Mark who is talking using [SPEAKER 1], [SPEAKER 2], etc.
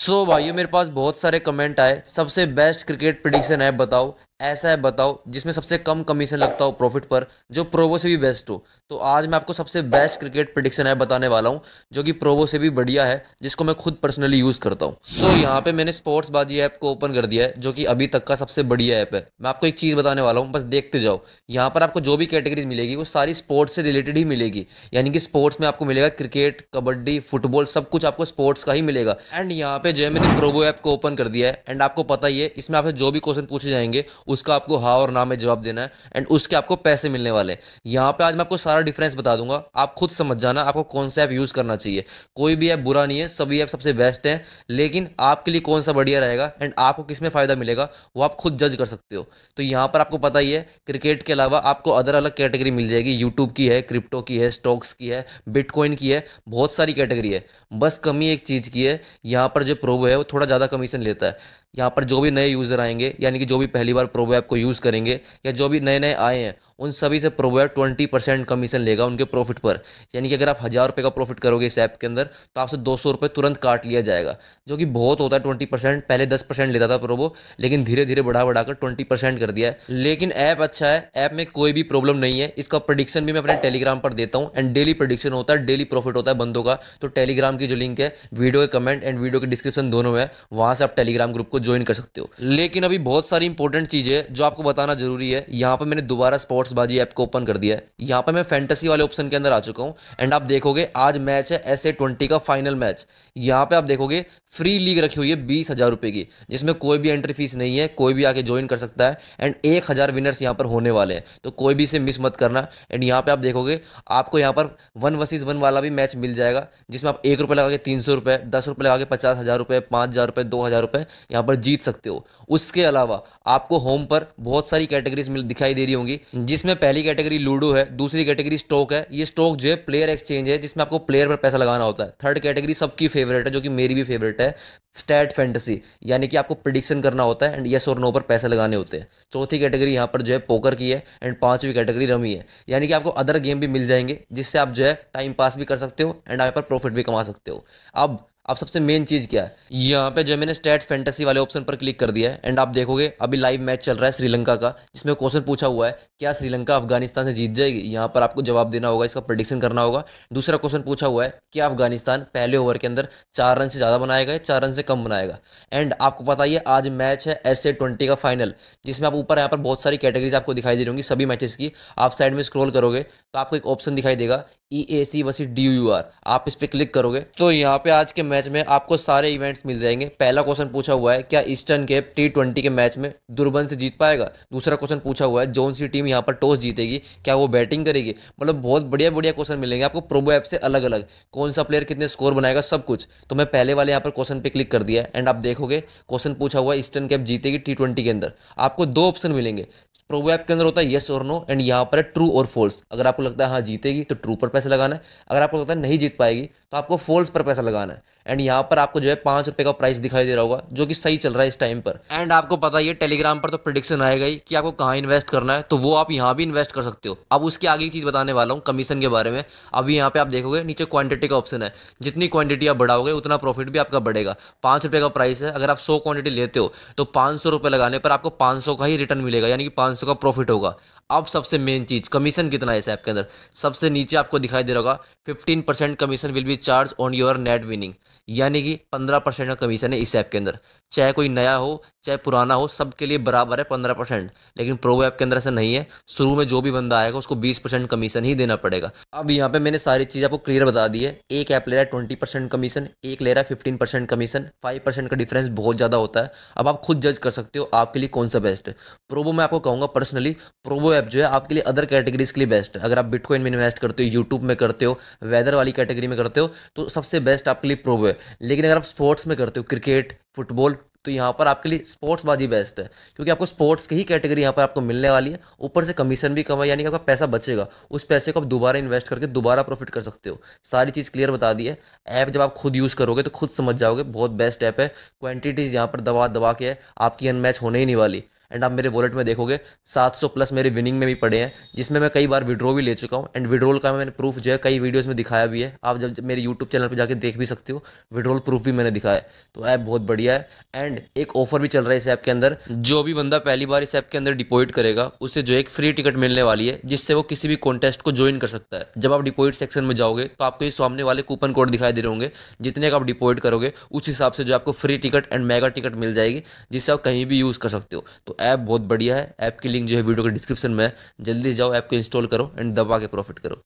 [SPEAKER 1] सो so भाइयों मेरे पास बहुत सारे कमेंट आए सबसे बेस्ट क्रिकेट प्रडिक्शन है बताओ ऐसा है बताओ जिसमें सबसे कम कमीशन लगता हो प्रॉफिट पर जो प्रोवो से भी बेस्ट हो तो आज मैं आपको सबसे बेस्ट क्रिकेट प्रडिक्शन ऐप बताने वाला हूँ जो कि प्रोवो से भी बढ़िया है जिसको मैं खुद पर्सनली यूज़ करता हूँ सो so, यहाँ पे मैंने स्पोर्ट्स बाजी ऐप को ओपन कर दिया है जो कि अभी तक का सबसे बढ़िया ऐप है मैं आपको एक चीज़ बताने वाला हूँ बस देखते जाओ यहाँ पर आपको जो भी कैटेगरीज मिलेगी वो सारी स्पोर्ट्स से रिलेटेड ही मिलेगी यानी कि स्पोर्ट्स में आपको मिलेगा क्रिकेट कबड्डी फुटबॉल सब कुछ आपको स्पोर्ट्स का ही मिलेगा एंड यहाँ पे जो है मैंने प्रोवो ऐप को ओपन कर दिया है एंड आपको पता ही है इसमें आपसे जो भी क्वेश्चन पूछे जाएंगे उसका आपको हा और ना में जवाब देना है एंड उसके आपको पैसे मिलने वाले यहाँ पे आज मैं आपको सारा डिफरेंस बता दूंगा आप खुद समझ जाना आपको कौन सा ऐप यूज़ करना चाहिए कोई भी ऐप बुरा नहीं है सभी ऐप सबसे बेस्ट है लेकिन आपके लिए कौन सा बढ़िया रहेगा एंड आपको किस में फ़ायदा मिलेगा वो आप खुद जज कर सकते हो तो यहाँ पर आपको पता ही है क्रिकेट के अलावा आपको अदर अलग कैटेगरी मिल जाएगी यूट्यूब की है क्रिप्टो की है स्टॉक्स की है बिटकॉइन की है बहुत सारी कैटेगरी है बस कमी एक चीज़ की है यहाँ पर जो प्रोबो है वो थोड़ा ज़्यादा कमीशन लेता है यहाँ पर जो भी नए यूज़र आएंगे यानी कि जो भी पहली बार प्रो ऐप को यूज़ करेंगे या जो भी नए नए आए हैं उन सभी से pro app twenty percent commission लेगा उनके प्रॉफिट पर यानी कि अगर आप हज़ार रुपये का प्रॉफिट करोगे इस ऐप के अंदर तो आपसे दो सौ रुपये तुरंत काट लिया जाएगा जो कि बहुत होता है ट्वेंटी परसेंट पहले दस परसेंट लेता था प्रोबो लेकिन धीरे धीरे बढ़ा बढ़ाकर ट्वेंटी परसेंट कर दिया है लेकिन ऐप अच्छा है ऐप में कोई भी प्रॉब्लम नहीं है इसका प्रडिक्शन भी मैं अपने टेलीग्राम पर देता हूँ एंड डेली प्रडिक्शन होता है डेली प्रॉफिट होता है बंदों का तो टेलीग्राम की जो लिंक है वीडियो के कमेंट एंड वीडियो के डिस्क्रिप्शन दोनों है वहाँ से आप टेलीग्राम ग्रुप को ज्वाइन कर सकते हो लेकिन अभी बहुत सारी इंपॉर्टेंट चीज़ें जो आपको बताना जरूरी है यहाँ पर मैंने दोबारा स्पोर्ट्स बाजी ऐप को ओपन कर दिया है यहाँ पर मैं फैंटेसी वाले ऑप्शन के अंदर आ चुका हूँ एंड आप देखोगे आज मैच है एस का फाइनल मैच यहाँ पर आप देखोगे फ्री लीग रखी हुई है बीस हज़ार रुपये की जिसमें कोई भी एंट्री फीस नहीं है कोई भी आके ज्वाइन कर सकता है एंड एक हज़ार विनर्स यहाँ पर होने वाले हैं तो कोई भी इसे मिस मत करना एंड यहाँ पे आप देखोगे आपको यहाँ पर वन वर्सिज वन वाला भी मैच मिल जाएगा जिसमें आप एक रुपये लगा के तीन सौ रुपये दस रुपये लगा के पचास हज़ार रुपये पाँच हज़ार रुपये दो हज़ार रुपये यहाँ पर पर जीत सकते हो उसके अलावा आपको होम पर बहुत सारी कैटेगरीज मिल दिखाई दे रही होंगी जिसमें पहली कैटेगरी लूडो है दूसरी कैटेगरी स्टॉक है ये स्टॉक जो है प्लेयर एक्सचेंज है जिसमें आपको प्लेयर पर पैसा लगाना होता है थर्ड कैटेगरी सबकी फेवरेट है जो कि मेरी भी फेवरेट है स्टैट फैंटेसी यानी कि आपको प्रिडिक्शन करना होता है एंड यस और नो पर पैसे लगाने होते हैं चौथी कैटेगरी यहाँ पर जो है पोकर की है एंड पांचवी कैटेगरी रमी है यानी कि आपको अदर गेम भी मिल जाएंगे जिससे आप जो है टाइम पास भी कर सकते हो एंड आप पर प्रॉफिट भी कमा सकते हो अब अब सबसे मेन चीज़ क्या है यहाँ पे जो मैंने स्टेट्स फैंटेसी वाले ऑप्शन पर क्लिक कर दिया है एंड आप देखोगे अभी लाइव मैच चल रहा है श्रीलंका का जिसमें क्वेश्चन पूछा हुआ है क्या श्रीलंका अफगानिस्तान से जीत जाएगी यहाँ पर आपको जवाब देना होगा इसका प्रडिक्शन करना होगा दूसरा क्वेश्चन पूछा हुआ है क्या अफगानिस्तान पहले ओवर के अंदर चार रन से ज़्यादा बनाएगा या चार रन से कम बनाएगा एंड आपको पता ही है आज मैच है एस ए ट्वेंटी का फाइनल जिसमें आप ऊपर यहाँ पर बहुत सारी कैटेगरीज आपको दिखाई दे रही होंगी सभी मैचेस की आप साइड में स्क्रोल करोगे तो आपको एक ऑप्शन दिखाई देगा ई ए सी वसी डी यू आर आप इस पर क्लिक करोगे तो यहाँ पे आज के मैच में आपको सारे इवेंट्स मिल जाएंगे पहला क्वेश्चन पूछा हुआ है क्या ईस्टर्न केप टी ट्वेंटी के मैच में दुर्बन से जीत पाएगा दूसरा क्वेश्चन पूछा हुआ है जोन सी टीम यहाँ पर टॉस जीतेगी क्या वो बैटिंग करेगी मतलब बहुत बढ़िया बढ़िया क्वेश्चन मिलेंगे आपको प्रोबो ऐप से अलग अलग कौन सा प्लेयर कितने स्कोर बनाएगा सब कुछ तो मैं पहले वाले यहाँ पर क्वेश्चन पे क्लिक कर दिया एंड आप देखोगे क्वेश्चन पूछा हुआ है ईस्टर्न कैप जीतेगी टी ट्वेंटी के अंदर आपको दो ऑप्शन मिलेंगे प्रोब ऐप के अंदर होता है यस और नो एंड यहाँ पर है ट्रू और फॉल्स अगर आपको लगता है हाँ जीतेगी तो ट्रू पर पैसा लगाना है अगर आपको लगता है नहीं जीत पाएगी तो आपको फॉल्स पर पैसा लगाना है एंड यहाँ पर आपको जो है पाँच रुपये का प्राइस दिखाई दे रहा होगा जो कि सही चल रहा है इस टाइम पर एंड आपको पता ही है टेलीग्राम पर तो प्रडिक्शन आएगा ही कि आपको कहाँ इन्वेस्ट करना है तो वो आप यहाँ भी इन्वेस्ट कर सकते हो अब उसके आगे की चीज़ बताने वाला हूँ कमीशन के बारे में अभी यहाँ पे आप देखोगे नीचे क्वांटिटी का ऑप्शन है जितनी क्वांटिटी आप बढ़ाओगे उतना प्रॉफिट भी आपका बढ़ेगा पाँच का प्राइस है अगर आप सौ क्वांटिटी लेते हो तो पाँच लगाने पर आपको पाँच का ही रिटर्न मिलेगा यानी कि पाँच उसका प्रॉफिट होगा अब सबसे मेन चीज़ कमीशन कितना है इस ऐप के अंदर सबसे नीचे आपको दिखाई दे रहा होगा fifteen percent commission will be charge on your net winning यानी कि पंद्रह परसेंट का कमीशन है इस ऐप के अंदर चाहे कोई नया हो चाहे पुराना हो सबके लिए बराबर है पंद्रह परसेंट लेकिन प्रो ऐप के अंदर ऐसा नहीं है शुरू में जो भी बंदा आएगा उसको बीस परसेंट कमीशन ही देना पड़ेगा अब यहाँ पे मैंने सारी चीज़ आपको क्लियर बता दी है एक ऐप ले रहा है ट्वेंटी परसेंट कमीशन एक ले रहा है fifteen percent commission five percent का डिफरेंस बहुत ज़्यादा होता है अब आप खुद जज कर सकते हो आपके लिए कौन सा बेस्ट है प्रोबो मैं आपको कहूँगा पर्सनली प्रोबो ऐप ऐप जो है आपके लिए अदर कैटेगरीज के लिए बेस्ट है अगर आप बिटकॉइन में इन्वेस्ट करते हो यूट्यूब में करते हो वेदर वाली कैटेगरी में करते हो तो सबसे बेस्ट आपके लिए प्रोबो है लेकिन अगर आप स्पोर्ट्स में करते हो क्रिकेट फुटबॉल तो यहाँ पर आपके लिए स्पोर्ट्स बाजी बेस्ट है क्योंकि आपको स्पोर्ट्स की ही कैटेगरी यहाँ पर आपको मिलने वाली है ऊपर से कमीशन भी कम है यानी कि आपका पैसा बचेगा उस पैसे को आप दोबारा इन्वेस्ट करके दोबारा प्रॉफिट कर सकते हो सारी चीज़ क्लियर बता दी है ऐप जब आप खुद यूज़ करोगे तो खुद समझ जाओगे बहुत बेस्ट ऐप है क्वान्टिटीज़ यहाँ पर दबा दबा के है आपकी अनमैच होने ही नहीं वाली एंड आप मेरे वॉलेट में देखोगे 700 प्लस मेरे विनिंग में भी पड़े हैं जिसमें मैं कई बार विड्रॉ भी ले चुका हूँ एंड विड्रॉल का मैंने प्रूफ जो है कई वीडियोज़ में दिखाया भी है आप जब, मेरे यूट्यूब चैनल पर जाकर देख भी सकते हो विड्रॉल प्रूफ भी मैंने दिखाया है तो ऐप बहुत बढ़िया है एंड एक ऑफर भी चल रहा है इस ऐप के अंदर जो भी बंदा पहली बार इस ऐप के अंदर डिपोजिट करेगा उसे जो एक फ्री टिकट मिलने वाली है जिससे वो किसी भी कॉन्टेस्ट को ज्वाइन कर सकता है जब आप डिपोजिट सेक्शन में जाओगे तो आपको ये सामने वाले कूपन कोड दिखाई दे रहे होंगे जितने का आप डिपोजिट करोगे उस हिसाब से जो आपको free ticket and mega ticket मिल जाएगी जिससे आप कहीं भी यूज़ कर सकते हो तो ऐप बहुत बढ़िया है ऐप की लिंक जो है वीडियो के डिस्क्रिप्शन में है जल्दी जाओ ऐप को इंस्टॉल करो एंड दबा के प्रॉफिट करो